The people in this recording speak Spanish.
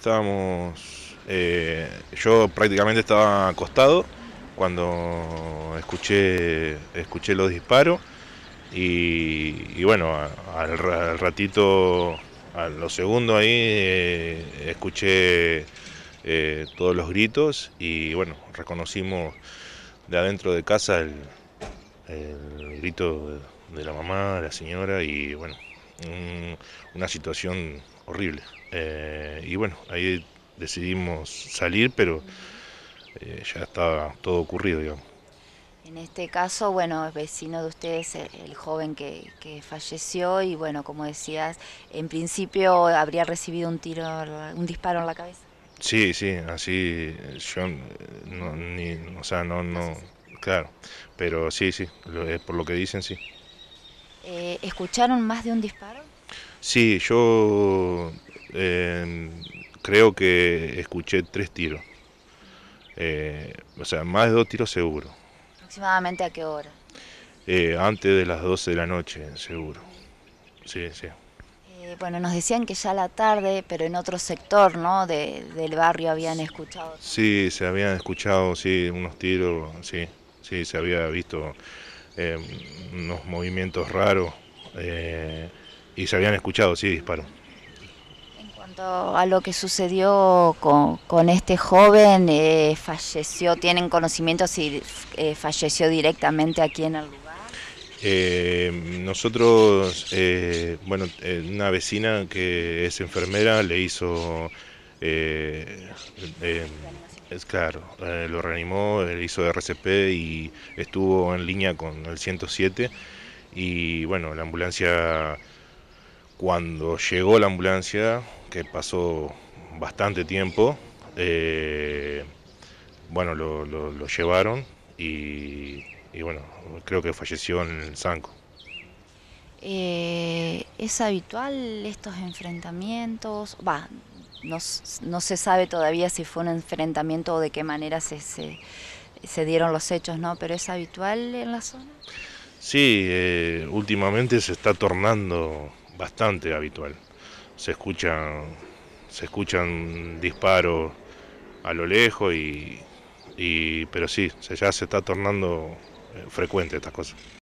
Estábamos. Eh, yo prácticamente estaba acostado cuando escuché, escuché los disparos. Y, bueno, al, ratito, a los segundos ahí, eh, escuché eh, todos los gritos y bueno, reconocimos de adentro de casa el, grito de, la mamá, de la señora y bueno, una situación horrible. Eh, y bueno, ahí decidimos salir, pero eh, ya estaba todo ocurrido, digamos. En este caso, bueno, es vecino de ustedes, el, joven que, que, falleció y bueno, como decías, en principio habría recibido un tiro, un disparo en la cabeza. Sí, sí, así yo eh, no, ni, o sea, no, no, claro, pero sí, sí, es por lo que dicen, sí. ¿Escucharon más de un disparo? Sí, yo eh, creo que escuché tres tiros. Eh, o sea, más de dos tiros seguro. ¿Aproximadamente a qué hora? Eh, antes de las 12 de la noche, seguro. Sí, sí. bueno, nos decían que ya a la tarde, pero en otro sector, ¿no? del barrio habían escuchado. Sí, se habían escuchado, sí, unos tiros, sí. Sí, se había visto unos movimientos raros. Y se habían escuchado, sí, disparo. En cuanto a lo que sucedió con, este joven, eh, falleció, ¿tienen conocimiento si eh, falleció directamente aquí en el lugar? Eh, nosotros, bueno, una vecina que es enfermera le hizo, es claro, lo reanimó, le hizo RCP y estuvo en línea con el 107 y bueno, la ambulancia cuando llegó la ambulancia, que pasó bastante tiempo, eh, bueno, lo, llevaron y, bueno, creo que falleció en el zanco. Eh, ¿Es habitual estos enfrentamientos? Va, no, se sabe todavía si fue un enfrentamiento o de qué manera se, dieron los hechos, ¿no? Pero ¿es habitual en la zona? Sí, eh, últimamente se está tornando bastante habitual. Se escuchan, se escuchan disparos a lo lejos y, y pero sí, ya se está tornando eh, frecuente estas cosas.